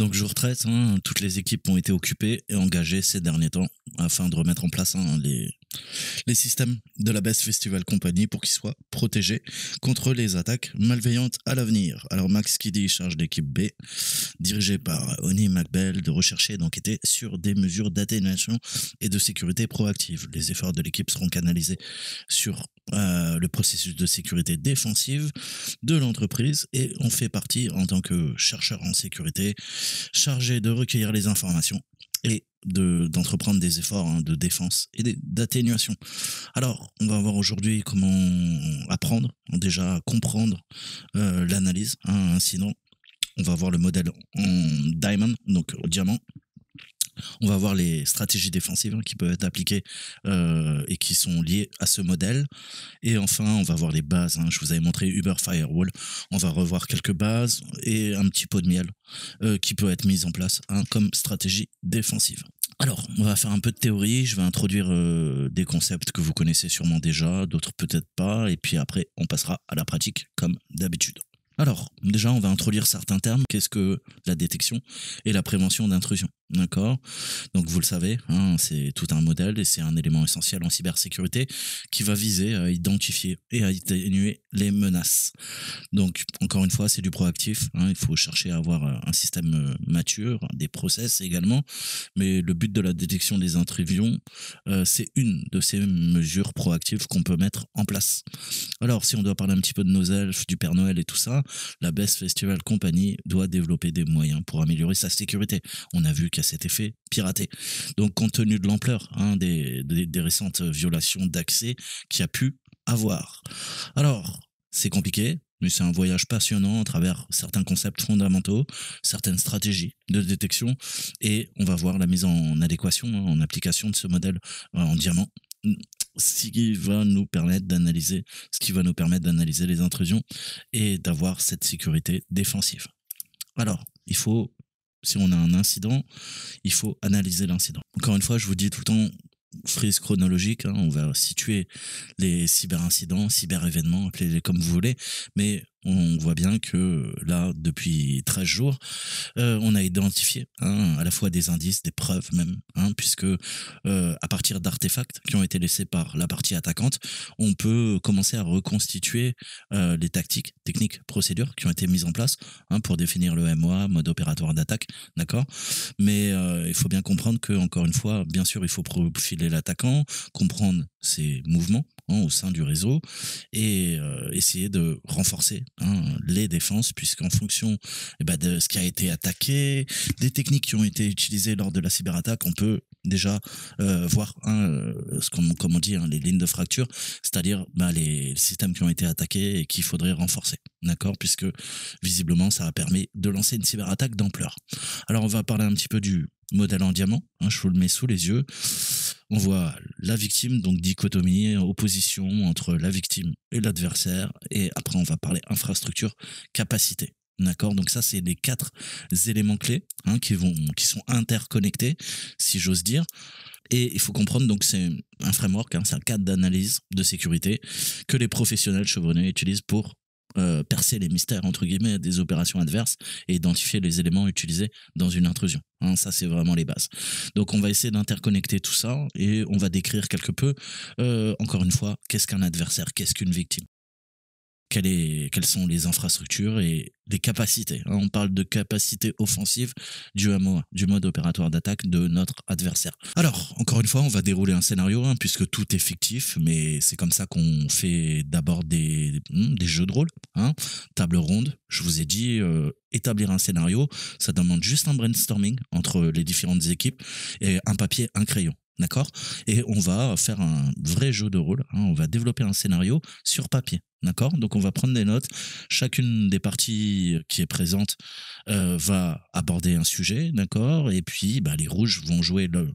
Donc je retraite, hein. toutes les équipes ont été occupées et engagées ces derniers temps afin de remettre en place hein, les, les systèmes de la Best Festival Company pour qu'ils soient protégés contre les attaques malveillantes à l'avenir. Alors Max Kiddy charge l'équipe B, dirigée par Oni McBell, de rechercher et d'enquêter sur des mesures d'atténuation et de sécurité proactive. Les efforts de l'équipe seront canalisés sur euh, le processus de sécurité défensive de l'entreprise et on fait partie en tant que chercheur en sécurité chargé de recueillir les informations et d'entreprendre des efforts hein, de défense et d'atténuation. Alors, on va voir aujourd'hui comment apprendre, déjà comprendre euh, l'analyse Sinon, hein, On va voir le modèle en diamond, donc au diamant, on va voir les stratégies défensives hein, qui peuvent être appliquées euh, et qui sont liées à ce modèle. Et enfin, on va voir les bases. Hein. Je vous avais montré Uber Firewall. On va revoir quelques bases et un petit pot de miel euh, qui peut être mis en place hein, comme stratégie défensive. Alors, on va faire un peu de théorie. Je vais introduire euh, des concepts que vous connaissez sûrement déjà, d'autres peut-être pas. Et puis après, on passera à la pratique comme d'habitude. Alors, déjà, on va introduire certains termes. Qu'est-ce que la détection et la prévention d'intrusion D'accord. Donc vous le savez, hein, c'est tout un modèle et c'est un élément essentiel en cybersécurité qui va viser à identifier et à atténuer les menaces. Donc encore une fois, c'est du proactif. Hein. il faut chercher à avoir euh, un système euh, mature, des process également. Mais le but de la détection des intrusions, euh, c'est une de ces mesures proactives qu'on peut mettre en place. Alors si on doit parler un petit peu de nos elfes, du Père Noël et tout ça, la Best Festival Company doit développer des moyens pour améliorer sa sécurité. On a vu qu'il cet effet piraté. Donc, compte tenu de l'ampleur hein, des, récentes violations d'accès qu'il a pu avoir. Alors, c'est compliqué, mais c'est un voyage passionnant à travers certains concepts fondamentaux, certaines stratégies de détection, et on va voir la mise en adéquation, hein, en application de ce modèle euh, en diamant, ce qui va nous permettre d'analyser, ce qui va nous permettre d'analyser les intrusions et d'avoir cette sécurité défensive. Alors, il faut si on a un incident, il faut analyser l'incident. Encore une fois, je vous dis tout le temps frise chronologique, hein, on va situer les cyberincidents, événements, appelez-les comme vous voulez, mais on voit bien que là, depuis 13 jours, euh, on a identifié hein, à la fois des indices, des preuves même, hein, puisque euh, à partir d'artefacts qui ont été laissés par la partie attaquante, on peut commencer à reconstituer euh, les tactiques, techniques, procédures qui ont été mises en place hein, pour définir le MOA, mode opératoire d'attaque, d'accord Mais il faut bien comprendre que, encore une fois, bien sûr, il faut profiler l'attaquant, comprendre ses mouvements, au sein du réseau et essayer de renforcer Hein, les défenses, puisqu'en fonction eh ben, de ce qui a été attaqué, des techniques qui ont été utilisées lors de la cyberattaque, on peut déjà euh, voir hein, euh, ce qu'on comment dit hein, les lignes de fracture, c'est-à-dire ben, les systèmes qui ont été attaqués et qu'il faudrait renforcer, d'accord Puisque visiblement, ça a permis de lancer une cyberattaque d'ampleur. Alors, on va parler un petit peu du modèle en diamant. je vous le mets sous les yeux on voit la victime, donc dichotomie, opposition entre la victime et l'adversaire, et après on va parler infrastructure, capacité. D'accord Donc ça, c'est les quatre éléments clés hein, qui, vont, qui sont interconnectés, si j'ose dire. Et il faut comprendre, donc c'est un framework, hein, c'est un cadre d'analyse de sécurité que les professionnels chevronnés utilisent pour euh, percer les mystères entre guillemets des opérations adverses et identifier les éléments utilisés dans une intrusion. Hein. ça, c'est vraiment les bases. Donc, on va essayer d'interconnecter tout ça et on va décrire quelque peu, euh, encore une fois, qu'est-ce qu'un adversaire, qu'est-ce qu'une victime est, quelles sont les infrastructures et les capacités. Hein, on parle de capacité offensive du du mode opératoire d'attaque de notre adversaire. Alors, encore une fois, on va dérouler un scénario, hein, puisque tout est fictif, mais c'est comme ça qu'on fait d'abord des, hmm, jeux de rôle, hein. table ronde. Je vous ai dit, euh, établir un scénario, ça demande juste un brainstorming entre les différentes équipes et un papier, un crayon. D'accord Et on va faire un vrai jeu de rôle. on va développer un scénario sur papier. D'accord Donc on va prendre des notes. Chacune des parties qui est présente euh, va aborder un sujet, d'accord Et puis bah, les rouges vont jouer le,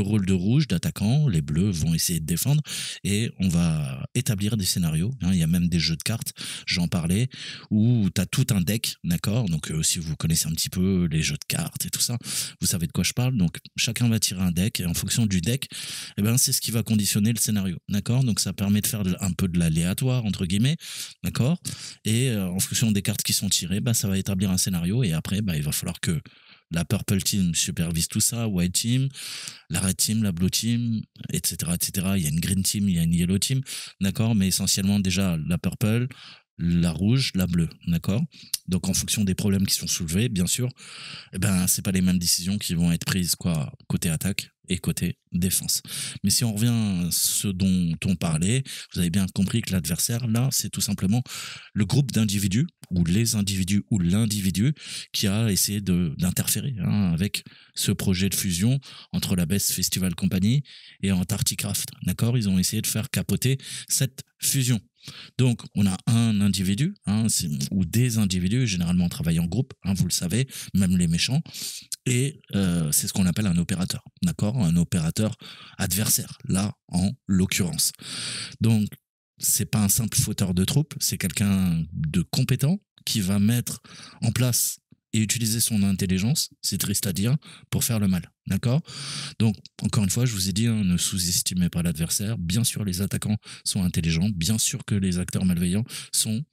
rôle de rouge, d'attaquant, les bleus vont essayer de défendre, et on va établir des scénarios. Hein. Il y a même des jeux de cartes, j'en parlais, où tu as tout un deck, d'accord Donc euh, si vous connaissez un petit peu les jeux de cartes et tout ça, vous savez de quoi je parle. Donc chacun va tirer un deck, et en fonction du deck, eh ben, c'est ce qui va conditionner le scénario, d'accord Donc ça permet de faire un peu de l'aléatoire, entre guillemets d'accord Et euh, en fonction des cartes qui sont tirées, bah, ça va établir un scénario et après, bah, il va falloir que la Purple Team supervise tout ça, White Team, la Red Team, la Blue Team, etc., etc. Il y a une Green Team, il y a une Yellow Team, d'accord Mais essentiellement déjà la Purple, la rouge, la bleue, d'accord Donc en fonction des problèmes qui sont soulevés, bien sûr, eh ben c'est pas les mêmes décisions qui vont être prises quoi côté attaque et côté défense. Mais si on revient à ce dont on parlait, vous avez bien compris que l'adversaire là, c'est tout simplement le groupe d'individus ou les individus ou l'individu qui a essayé d'interférer hein, avec ce projet de fusion entre la Best Festival Company et Antarcticraft, d'accord Ils ont essayé de faire capoter cette fusion donc, on a un individu, hein, ou des individus, généralement on travaille en groupe, hein, vous le savez, même les méchants, et euh, c'est ce qu'on appelle un opérateur, d'accord Un opérateur adversaire, là, en l'occurrence. Donc, c'est pas un simple fauteur de troupe, c'est quelqu'un de compétent qui va mettre en place et utiliser son intelligence, c'est triste à dire, pour faire le mal. D'accord Donc, encore une fois, je vous ai dit, hein, ne sous-estimez pas l'adversaire. Bien sûr, les attaquants sont intelligents. Bien sûr que les acteurs malveillants sont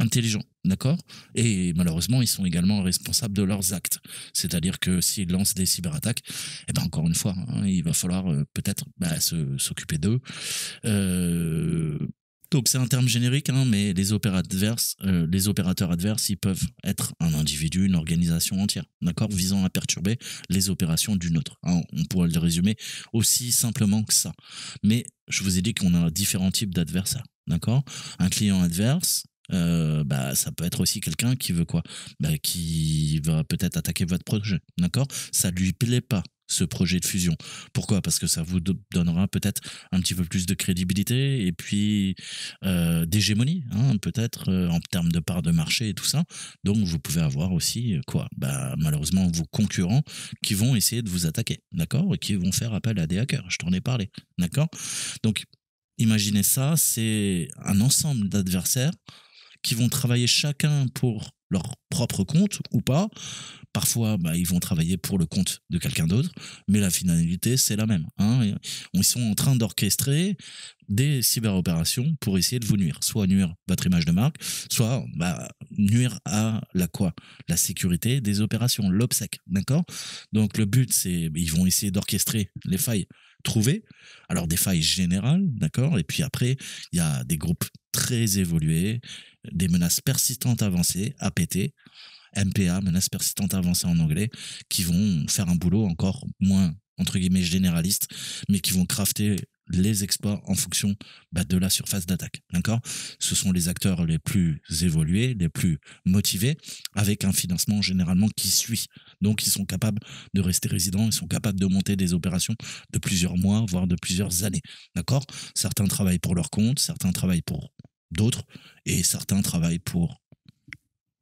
intelligents. D'accord Et malheureusement, ils sont également responsables de leurs actes. C'est-à-dire que s'ils lancent des cyberattaques, eh ben encore une fois, hein, il va falloir euh, peut-être bah, s'occuper d'eux. Euh, donc c'est un terme générique, hein, mais les, adverses, euh, les opérateurs adverses, ils peuvent être un individu, une organisation entière, d'accord, visant à perturber les opérations d'une autre. Hein. On pourrait le résumer aussi simplement que ça. Mais je vous ai dit qu'on a différents types d'adversaires, d'accord Un client adverse, euh, bah, ça peut être aussi quelqu'un qui veut quoi bah, Qui va peut-être attaquer votre projet, d'accord Ça lui plaît pas, ce projet de fusion. Pourquoi Parce que ça vous donnera peut-être un petit peu plus de crédibilité et puis euh, d'hégémonie, hein, peut-être euh, en termes de part de marché et tout ça. Donc vous pouvez avoir aussi euh, quoi bah, Malheureusement, vos concurrents qui vont essayer de vous attaquer, d'accord Et qui vont faire appel à des hackers, je t'en ai parlé, d'accord Donc imaginez ça, c'est un ensemble d'adversaires qui vont travailler chacun pour leur propre compte ou pas. Parfois, bah, ils vont travailler pour le compte de quelqu'un d'autre, mais la finalité, c'est la même. Hein. Ils sont en train d'orchestrer des cyber opérations pour essayer de vous nuire. Soit nuire votre image de marque, soit bah, nuire à la quoi La sécurité des opérations, l'obsèque, d'accord Donc le but, c'est bah, ils vont essayer d'orchestrer les failles trouvées. Alors des failles générales, d'accord Et puis après, il y a des groupes très évolués, des menaces persistantes avancées, APT, MPA, menaces persistantes avancées en anglais, qui vont faire un boulot encore moins, entre guillemets, généraliste, mais qui vont crafter les exploits en fonction bah, de la surface d'attaque. D'accord Ce sont les acteurs les plus évolués, les plus motivés, avec un financement généralement qui suit. Donc, ils sont capables de rester résidents, ils sont capables de monter des opérations de plusieurs mois, voire de plusieurs années. D'accord Certains travaillent pour leur compte, certains travaillent pour d'autres, et certains travaillent pour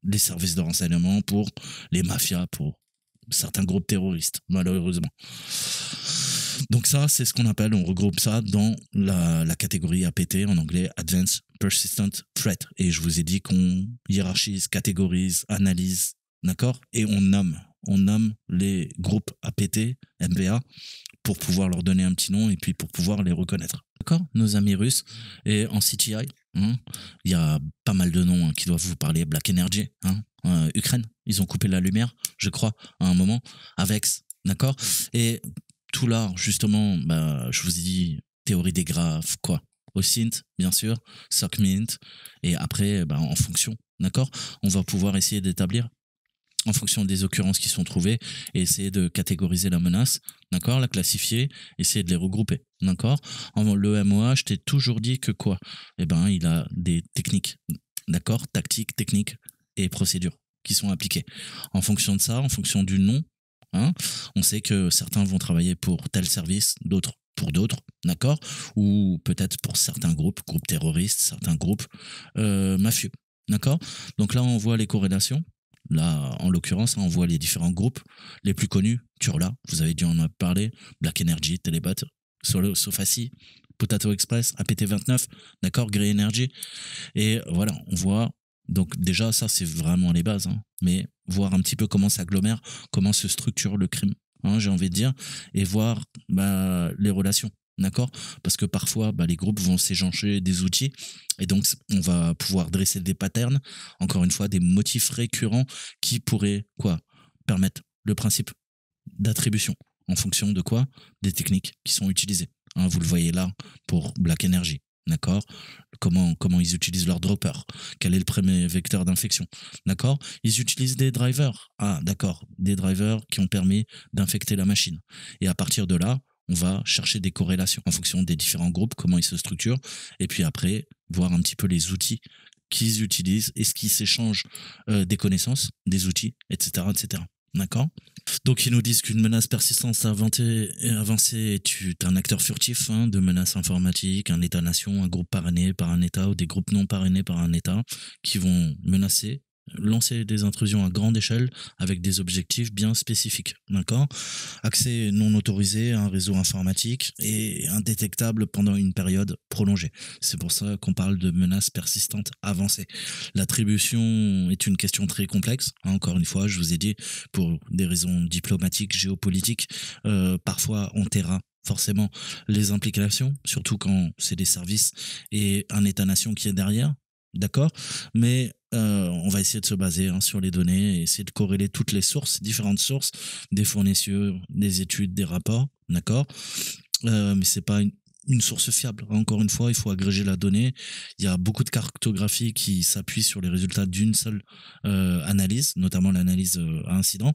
les services de renseignement, pour les mafias, pour certains groupes terroristes, malheureusement. Donc ça, c'est ce qu'on appelle, on regroupe ça dans la, catégorie APT, en anglais Advanced Persistent Threat. Et je vous ai dit qu'on hiérarchise, catégorise, analyse, d'accord Et on nomme, on nomme les groupes APT, MBA pour pouvoir leur donner un petit nom et puis pour pouvoir les reconnaître. D'accord Nos amis russes. Et en CTI, Hein Il y a pas mal de noms hein, qui doivent vous parler. Black Energy, hein, euh, Ukraine, ils ont coupé la lumière, je crois, à un moment. Avex, d'accord Et tout là, justement, bah, je vous ai dit théorie des graphes, quoi. Au bien sûr, SOCMINT et après, bah, en fonction, d'accord On va pouvoir essayer d'établir en fonction des occurrences qui sont trouvées et essayer de catégoriser la menace, d'accord, la classifier, essayer de les regrouper, d'accord. Le MOA, je t'ai toujours dit que quoi Eh ben, il a des techniques, d'accord, tactiques, techniques et procédures qui sont appliquées. En fonction de ça, en fonction du nom, hein, on sait que certains vont travailler pour tel service, d'autres pour d'autres, d'accord, ou peut-être pour certains groupes, groupes terroristes, certains groupes euh, mafieux, d'accord. Donc là, on voit les corrélations Là, en l'occurrence, hein, on voit les différents groupes les plus connus. Turla, vous avez dû en parler. Black Energy, Telebat, Solo, Potato Express, APT29, d'accord, Grey Energy. Et voilà, on voit. Donc déjà, ça, c'est vraiment les bases. Hein, mais voir un petit peu comment s'agglomère, comment se structure le crime, hein, j'ai envie de dire, et voir bah, les relations. D'accord Parce que parfois, bah, les groupes vont s'échanger des outils et donc on va pouvoir dresser des patterns, encore une fois, des motifs récurrents qui pourraient quoi permettre le principe d'attribution en fonction de quoi Des techniques qui sont utilisées. Hein, vous le voyez là pour Black Energy. D'accord comment, comment ils utilisent leur dropper Quel est le premier vecteur d'infection D'accord Ils utilisent des drivers. Ah, d'accord. Des drivers qui ont permis d'infecter la machine. Et à partir de là, on va chercher des corrélations en fonction des différents groupes, comment ils se structurent, et puis après, voir un petit peu les outils qu'ils utilisent, est-ce qu'ils s'échangent euh, des connaissances, des outils, etc. etc. D'accord Donc ils nous disent qu'une menace persistante euh, avancée, est un acteur furtif hein, de menaces informatiques, un État-nation, un groupe parrainé par un État ou des groupes non parrainés par un État qui vont menacer lancer des intrusions à grande échelle avec des objectifs bien spécifiques, d'accord Accès non autorisé à un réseau informatique et indétectable pendant une période prolongée. C'est pour ça qu'on parle de menaces persistantes avancées. L'attribution est une question très complexe. Hein. Encore une fois, je vous ai dit, pour des raisons diplomatiques, géopolitiques, euh, parfois on terrain forcément les implications, surtout quand c'est des services et un État-nation qui est derrière, d'accord Mais euh, on va essayer de se baser hein, sur les données essayer de corréler toutes les sources, différentes sources, des fournisseurs, des études, des rapports, d'accord euh, Mais c'est pas une, source fiable. Hein, encore une fois, il faut agréger la donnée. Il y a beaucoup de cartographies qui s'appuient sur les résultats d'une seule euh, analyse, notamment l'analyse euh, à incident.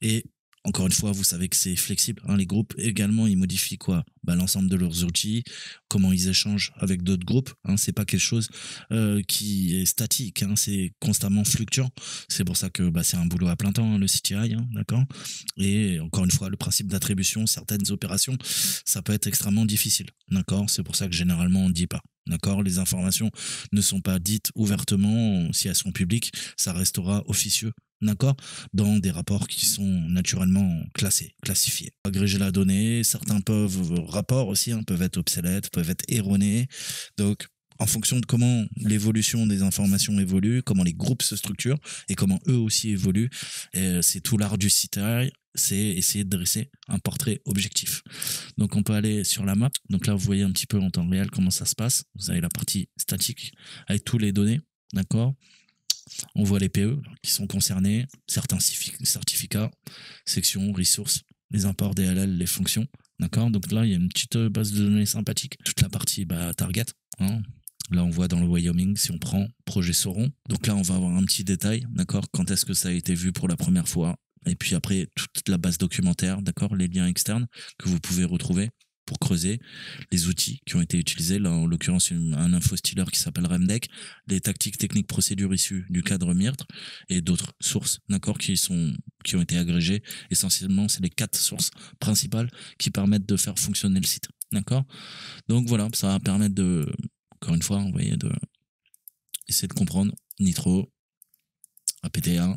Et encore une fois, vous savez que c'est flexible. Hein, les groupes également, ils modifient quoi bah, L'ensemble de leurs outils, comment ils échangent avec d'autres groupes. Hein, c'est pas quelque chose euh, qui est statique. Hein, c'est constamment fluctuant. C'est pour ça que bah, c'est un boulot à plein temps hein, le CTI, hein, d'accord Et encore une fois, le principe d'attribution, certaines opérations, ça peut être extrêmement difficile, d'accord C'est pour ça que généralement on ne dit pas. D'accord Les informations ne sont pas dites ouvertement. Si elles sont publiques, ça restera officieux d'accord Dans des rapports qui sont naturellement classés, classifiés. Agréger la donnée, certains peuvent, euh, rapports aussi hein, peuvent être obsolètes, peuvent être erronés. Donc, en fonction de comment l'évolution des informations évolue, comment les groupes se structurent et comment eux aussi évoluent, euh, c'est tout l'art du CTI c'est essayer de dresser un portrait objectif. Donc on peut aller sur la map. Donc là, vous voyez un petit peu en temps réel comment ça se passe. Vous avez la partie statique avec toutes les données, d'accord on voit les PE qui sont concernés, certains certificats, sections, ressources, les imports, DLL, les fonctions. D'accord Donc là, il y a une petite euh, base de données sympathique. Toute la partie bah, target. Hein. Là, on voit dans le Wyoming, si on prend projet Sauron. Donc là, on va avoir un petit détail, d'accord Quand est-ce que ça a été vu pour la première fois Et puis après, toute la base documentaire, d'accord Les liens externes que vous pouvez retrouver pour creuser les outils qui ont été utilisés, là en l'occurrence un infostiller qui s'appelle Remdeck, les tactiques, techniques, procédures issues du cadre Myrtre et d'autres sources, d'accord, qui sont qui ont été agrégées. Essentiellement, c'est les quatre sources principales qui permettent de faire fonctionner le site, d'accord. Donc voilà, ça va permettre de, encore une fois, vous voyez, de essayer de comprendre Nitro, APTA,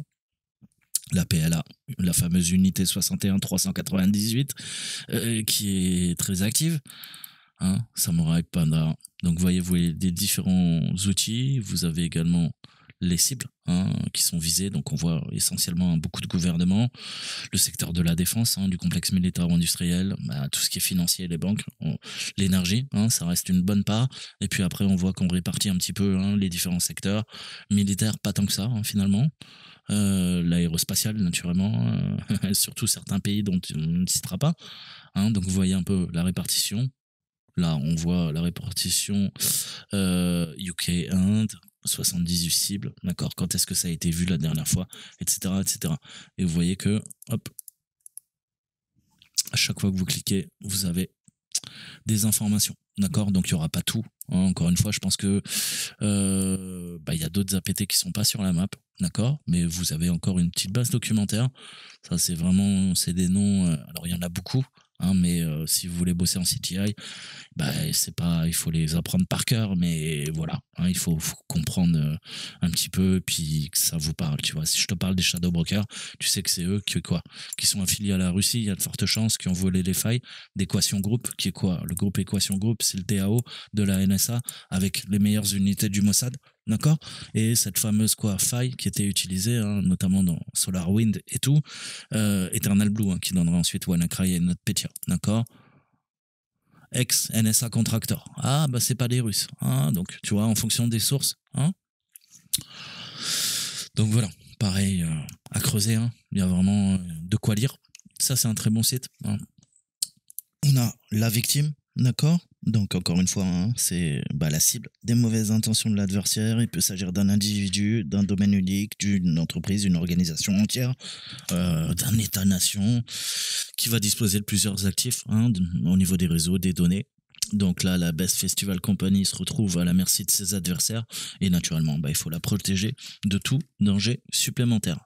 la PLA, la fameuse unité 61-398, euh, qui est très active. Hein, Panda. Donc voyez-vous les différents outils. Vous avez également les cibles hein, qui sont visées. Donc on voit essentiellement beaucoup de gouvernements, le secteur de la défense, hein, du complexe militaro-industriel, bah, tout ce qui est financier, les banques, l'énergie, hein, ça reste une bonne part. Et puis après on voit qu'on répartit un petit peu les différents secteurs. Militaire, pas tant que ça finalement. Euh, l'aérospatiale naturellement, euh, surtout certains pays dont on ne citera pas. Hein. donc vous voyez un peu la répartition. Là, on voit la répartition UK, euh, Inde, 78 cibles, d'accord Quand est-ce que ça a été vu la dernière fois, etc., etc. Et vous voyez que, hop, à chaque fois que vous cliquez, vous avez des informations. D'accord Donc il n'y aura pas tout. Hein. Encore une fois, je pense que bah, il y a d'autres APT qui sont pas sur la map. D'accord Mais vous avez encore une petite base documentaire. Ça, c'est vraiment, c'est des noms. Euh, alors, il y en a beaucoup. Hein, mais euh, si vous voulez bosser en CTI, bah, c'est pas, il faut les apprendre par cœur, mais voilà, hein, il faut, comprendre euh, un petit peu, puis que ça vous parle, tu vois. Si je te parle des Shadow Brokers, tu sais que c'est eux qui, quoi, qui sont affiliés à la Russie, il y a de fortes chances qu'ils ont volé les failles d'Equation Group, qui est quoi Le groupe Equation Group, c'est le DAO de la NSA avec les meilleures unités du Mossad. D'accord Et cette fameuse quoi, faille qui était utilisée, hein, notamment dans Solar Wind et tout, euh, Eternal Blue, hein, qui donnera ensuite WannaCry et NotPetya. D'accord Ex-NSA Contractor. Ah, bah c'est pas des Russes. Hein, donc, tu vois, en fonction des sources. Hein donc voilà, pareil, euh, à creuser. Il y a vraiment euh, de quoi lire. Ça, c'est un très bon site. On a la victime, D'accord Donc, encore une fois, hein, c'est bah, la cible des mauvaises intentions de l'adversaire. Il peut s'agir d'un individu, d'un domaine unique, d'une entreprise, d'une organisation entière, euh, d'un État-nation qui va disposer de plusieurs actifs hein, au niveau des réseaux, des données. Donc là, la Best Festival Company se retrouve à la merci de ses adversaires et naturellement, bah, il faut la protéger de tout danger supplémentaire.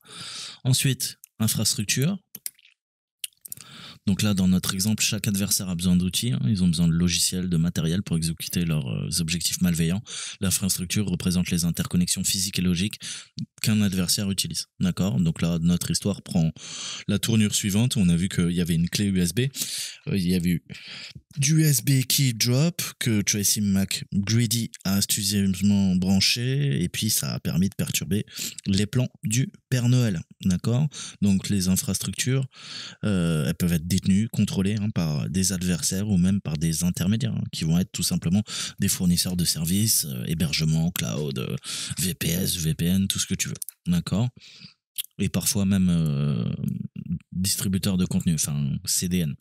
Ensuite, infrastructure, donc là, dans notre exemple, chaque adversaire a besoin d'outils. Hein. Ils ont besoin de logiciels, de matériel pour exécuter leurs euh, objectifs malveillants. L'infrastructure représente les interconnexions physiques et logiques qu'un adversaire utilise. D'accord Donc là, notre histoire prend la tournure suivante. On a vu qu'il y avait une clé USB. Euh, il y avait du USB key drop que Tracy McGreedy a astucieusement branché et puis ça a permis de perturber les plans du Père Noël. D'accord Donc les infrastructures, euh, peuvent être détenus, contrôlés hein, par des adversaires ou même par des intermédiaires hein, qui vont être tout simplement des fournisseurs de services, euh, hébergement, cloud, euh, VPS, VPN, tout ce que tu veux. D'accord Et parfois même euh, distributeurs de contenu, enfin CDN.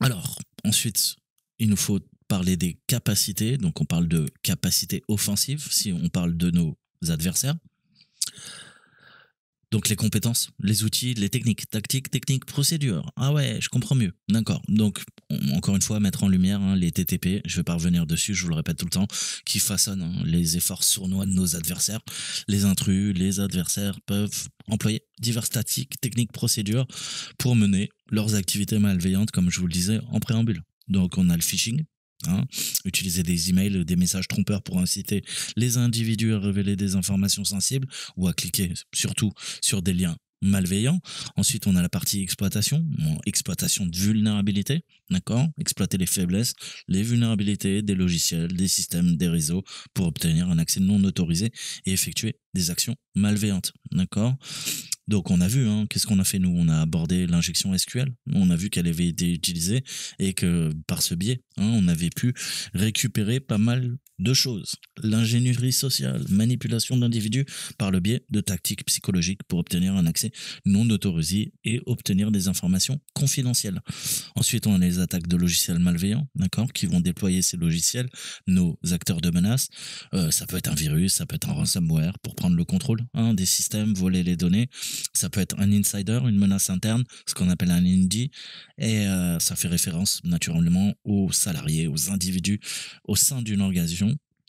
Alors, ensuite, il nous faut parler des capacités. Donc, on parle de capacités offensives si on parle de nos adversaires. Donc les compétences, les outils, les techniques, tactiques, techniques, procédures. Ah ouais, je comprends mieux. D'accord. Donc encore une fois, mettre en lumière hein, les TTP, je vais pas revenir dessus, je vous le répète tout le temps, qui façonnent hein, les efforts sournois de nos adversaires. Les intrus, les adversaires peuvent employer diverses tactiques, techniques, procédures pour mener leurs activités malveillantes, comme je vous le disais en préambule. Donc on a le phishing, Hein, utiliser des emails, ou des messages trompeurs pour inciter les individus à révéler des informations sensibles ou à cliquer surtout sur des liens malveillants. Ensuite, on a la partie exploitation, exploitation de vulnérabilité, d'accord Exploiter les faiblesses, les vulnérabilités des logiciels, des systèmes, des réseaux pour obtenir un accès non autorisé et effectuer des actions malveillantes, d'accord donc on a vu, hein, qu'est-ce qu'on a fait nous On a abordé l'injection SQL, on a vu qu'elle avait été utilisée et que par ce biais, hein, on avait pu récupérer pas mal deux choses. L'ingénierie sociale, manipulation d'individus par le biais de tactiques psychologiques pour obtenir un accès non autorisé et obtenir des informations confidentielles. Ensuite, on a les attaques de logiciels malveillants, d'accord, qui vont déployer ces logiciels, nos acteurs de menace. Euh, ça peut être un virus, ça peut être un ransomware pour prendre le contrôle hein, des systèmes, voler les données. Ça peut être un insider, une menace interne, ce qu'on appelle un indie. Et euh, ça fait référence naturellement aux salariés, aux individus au sein d'une organisation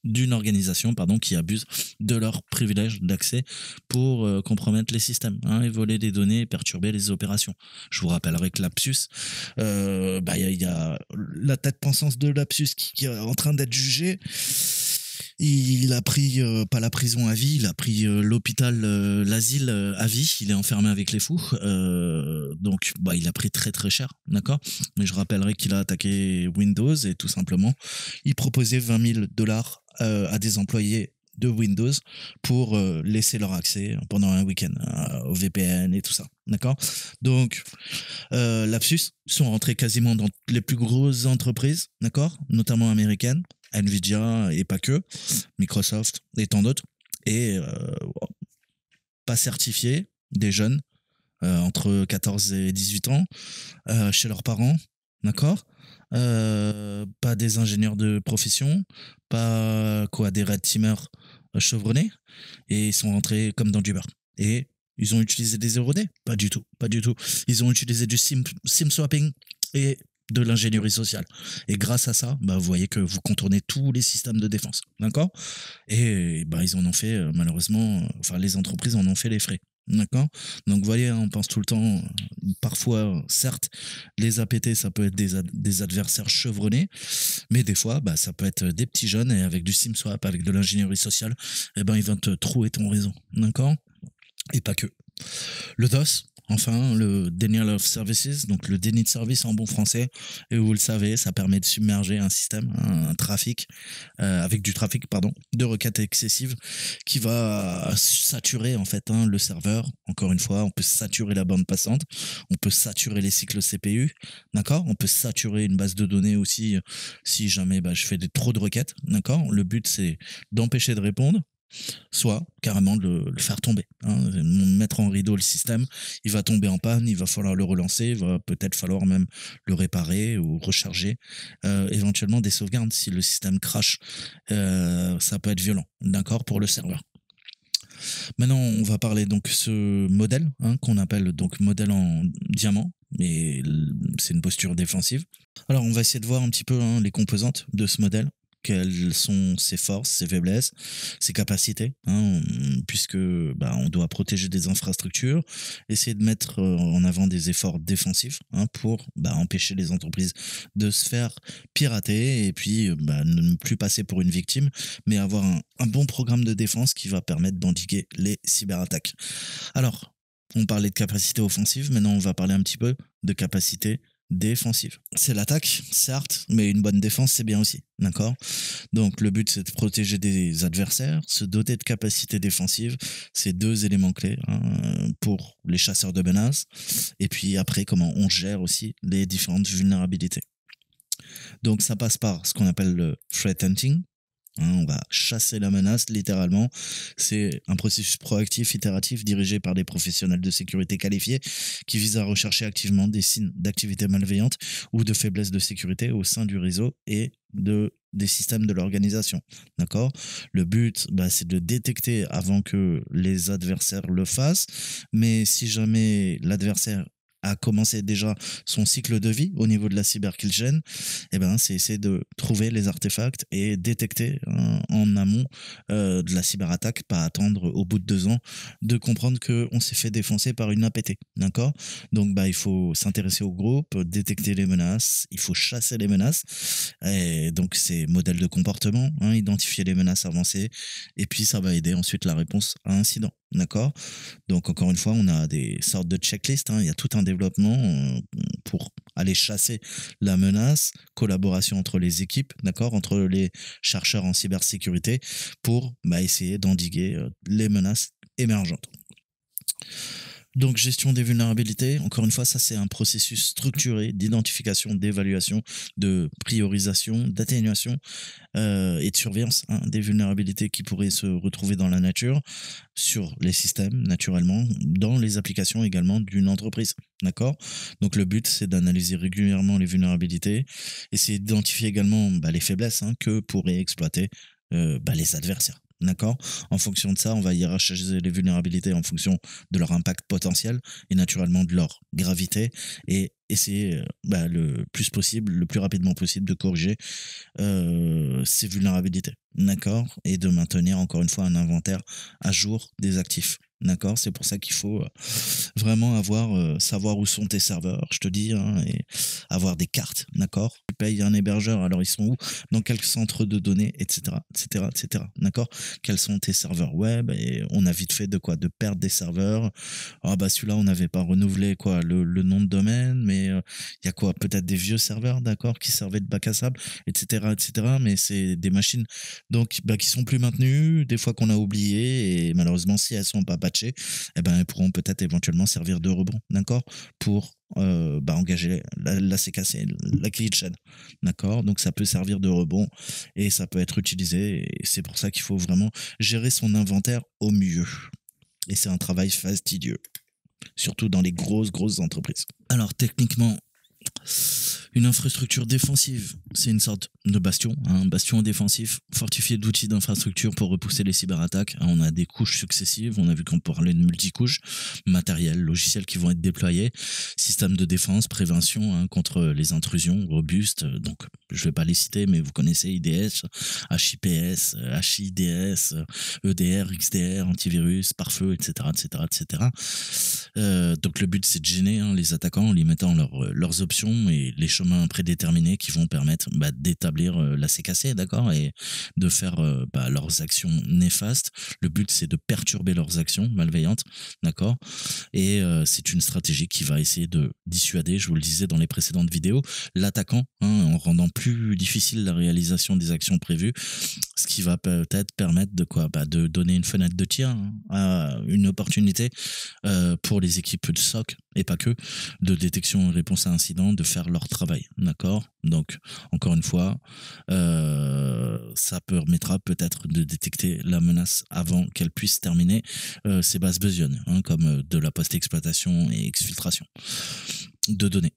d'une organisation pardon, qui abuse de leur privilège d'accès pour euh, compromettre les systèmes hein, et voler des données et perturber les opérations. Je vous rappellerai que Lapsus, euh, bah, il y, a la tête pensance de Lapsus qui, qui est en train d'être jugée. Il a pris euh, pas la prison à vie, il a pris euh, l'hôpital, euh, l'asile à vie. Il est enfermé avec les fous, donc bah il a pris très très cher, d'accord. Mais je rappellerai qu'il a attaqué Windows et tout simplement, il proposait 20 000 dollars à des employés de Windows pour laisser leur accès pendant un week-end au VPN et tout ça. D'accord Donc, Lapsus sont rentrés quasiment dans les plus grosses entreprises, d'accord Notamment américaines. Nvidia et pas que, Microsoft et tant d'autres. Et euh, pas certifiés, des jeunes euh, entre 14 et 18 ans, euh, chez leurs parents, d'accord pas des ingénieurs de profession, pas quoi des red teamers chevronnés, et ils sont rentrés comme dans du beurre. Et ils ont utilisé des 0D Pas du tout, pas du tout. Ils ont utilisé du sim, sim swapping et de l'ingénierie sociale. Et grâce à ça, bah, vous voyez que vous contournez tous les systèmes de défense. D'accord Et bah, ils en ont fait, euh, malheureusement, euh, enfin, les entreprises en ont fait les frais. D'accord Donc, vous voyez, hein, on pense tout le temps, euh, parfois, certes, les APT, ça peut être des, adversaires chevronnés, mais des fois, bah, ça peut être des petits jeunes et avec du SimSwap, avec de l'ingénierie sociale, et eh ben, ils vont te trouer ton réseau. D'accord Et pas que. Le DOS, Enfin, le denial of services, donc le déni de service en bon français, et vous le savez, ça permet de submerger un système, un, trafic, euh, avec du trafic, pardon, de requêtes excessives qui va saturer en fait hein, le serveur. Encore une fois, on peut saturer la bande passante, on peut saturer les cycles CPU, d'accord On peut saturer une base de données aussi euh, si jamais bah, je fais trop de requêtes, d'accord Le but c'est d'empêcher de répondre, soit carrément de le, faire tomber, hein, mettre en rideau le système. Il va tomber en panne, il va falloir le relancer, il va peut-être falloir même le réparer ou recharger, euh, éventuellement des sauvegardes si le système crash. Euh, ça peut être violent, d'accord, pour le serveur. Maintenant, on va parler donc ce modèle hein, qu'on appelle donc modèle en diamant, mais c'est une posture défensive. Alors, on va essayer de voir un petit peu hein, les composantes de ce modèle quelles sont ses forces, ses faiblesses, ses capacités, hein, puisque bah, on doit protéger des infrastructures, essayer de mettre euh, en avant des efforts défensifs hein, pour bah, empêcher les entreprises de se faire pirater et puis bah, ne plus passer pour une victime, mais avoir un, bon programme de défense qui va permettre d'endiguer les cyberattaques. Alors, on parlait de capacité offensive, maintenant on va parler un petit peu de capacité défensive. C'est l'attaque, certes, mais une bonne défense, c'est bien aussi. D'accord Donc, le but, c'est de protéger des adversaires, se doter de capacités défensives. C'est deux éléments clés hein, pour les chasseurs de menaces. Et puis, après, comment on gère aussi les différentes vulnérabilités. Donc, ça passe par ce qu'on appelle le threat hunting, Hein, on va chasser la menace littéralement. C'est un processus proactif, itératif, dirigé par des professionnels de sécurité qualifiés qui vise à rechercher activement des signes d'activité malveillante ou de faiblesse de sécurité au sein du réseau et de, des systèmes de l'organisation. D'accord Le but, bah, c'est de détecter avant que les adversaires le fassent, mais si jamais l'adversaire a commencé déjà son cycle de vie au niveau de la cyber eh ben, c'est essayer de trouver les artefacts et détecter hein, en amont euh, de la cyberattaque, pas attendre au bout de deux ans de comprendre qu'on s'est fait défoncer par une APT. D'accord Donc, bah, il faut s'intéresser au groupe, détecter les menaces, il faut chasser les menaces. Et donc, ces modèles de comportement, hein, identifier les menaces avancées, et puis ça va aider ensuite la réponse à un incident. D'accord Donc, encore une fois, on a des sortes de checklists. Hein. Il y a tout un développement euh, pour aller chasser la menace, collaboration entre les équipes, d'accord Entre les chercheurs en cybersécurité pour bah, essayer d'endiguer euh, les menaces émergentes. Donc, gestion des vulnérabilités, encore une fois, ça c'est un processus structuré d'identification, d'évaluation, de priorisation, d'atténuation euh, et de surveillance hein, des vulnérabilités qui pourraient se retrouver dans la nature, sur les systèmes naturellement, dans les applications également d'une entreprise. D'accord Donc, le but c'est d'analyser régulièrement les vulnérabilités et c'est d'identifier également bah, les faiblesses hein, que pourraient exploiter euh, bah, les adversaires. D'accord En fonction de ça, on va hiérarchiser les vulnérabilités en fonction de leur impact potentiel et naturellement de leur gravité et essayer euh, bah, le plus possible, le plus rapidement possible de corriger euh, ces vulnérabilités. D'accord Et de maintenir encore une fois un inventaire à jour des actifs. D'accord C'est pour ça qu'il faut euh, vraiment avoir, euh, savoir où sont tes serveurs, je te dis, hein, et avoir des cartes, d'accord Tu payes un hébergeur, alors ils sont où Dans quel centre de données, etc., etc., etc., d'accord Quels sont tes serveurs web Et on a vite fait de quoi De perdre des serveurs. Ah bah celui-là, on n'avait pas renouvelé quoi le, nom de domaine, mais euh, il y a quoi Peut-être des vieux serveurs, d'accord Qui servaient de bac à sable, etc., etc., mais c'est des machines donc bah, qui sont plus maintenues, des fois qu'on a oublié, et malheureusement, si elles sont pas et eh ben, elles pourront peut-être éventuellement servir de rebond, d'accord Pour euh, bah, engager la, la CKC, la grille chaîne, d'accord Donc ça peut servir de rebond et ça peut être utilisé. Et c'est pour ça qu'il faut vraiment gérer son inventaire au mieux. Et c'est un travail fastidieux surtout dans les grosses, grosses entreprises. Alors techniquement, une infrastructure défensive. C'est une sorte de bastion, hein, un bastion défensif fortifié d'outils d'infrastructure pour repousser les cyberattaques. Hein, on a des couches successives, on a vu qu'on parlait de multicouches, matériel, logiciels qui vont être déployés, système de défense, prévention hein, contre les intrusions robustes. Donc, je ne vais pas les citer, mais vous connaissez IDS, HIPS, HIDS, EDR, XDR, antivirus, pare-feu, etc., etc., etc. donc, le but, c'est de gêner les attaquants en les mettant leurs options et les chemins prédéterminés qui vont permettre bah, d'établir euh, la CKC, d'accord, et de faire euh, bah, leurs actions néfastes. Le but, c'est de perturber leurs actions malveillantes, d'accord. Et euh, c'est une stratégie qui va essayer de dissuader, je vous le disais dans les précédentes vidéos, l'attaquant hein, en rendant plus difficile la réalisation des actions prévues, ce qui va peut-être permettre de quoi bah, De donner une fenêtre de tir, hein, à une opportunité pour les équipes de SOC et pas que, de détection et réponse à incident, de faire leur travail. D'accord Donc, encore une fois, euh, ça permettra peut-être de détecter la menace avant qu'elle puisse terminer ses euh, bases besognes, hein, comme euh, de la post-exploitation et exfiltration de données.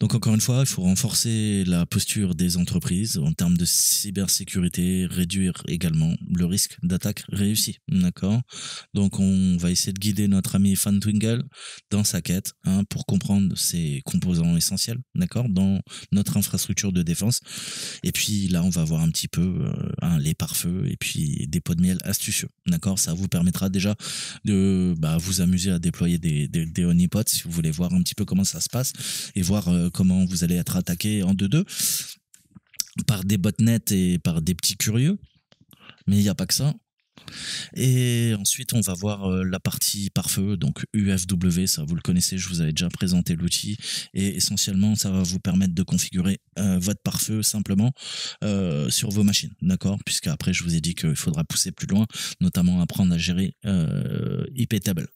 Donc encore une fois, il faut renforcer la posture des entreprises en termes de cybersécurité, réduire également le risque d'attaque réussie. D'accord Donc on va essayer de guider notre ami Fan Twingle dans sa quête hein, pour comprendre ses composants essentiels, d'accord Dans notre infrastructure de défense. Et puis là, on va voir un petit peu euh, les pare-feux et puis des pots de miel astucieux, d'accord Ça vous permettra déjà de bah, vous amuser à déployer des, des, honeypots si vous voulez voir un petit peu comment ça se passe et voir euh, euh, comment vous allez être attaqué en 2-2 par des botnets et par des petits curieux. Mais il n'y a pas que ça. Et ensuite, on va voir euh, la partie pare feu, donc UFW, ça vous le connaissez, je vous avais déjà présenté l'outil. Et essentiellement, ça va vous permettre de configurer euh, votre pare-feu simplement sur vos machines, d'accord Puisque après, je vous ai dit qu'il faudra pousser plus loin, notamment apprendre à gérer euh, IP Table.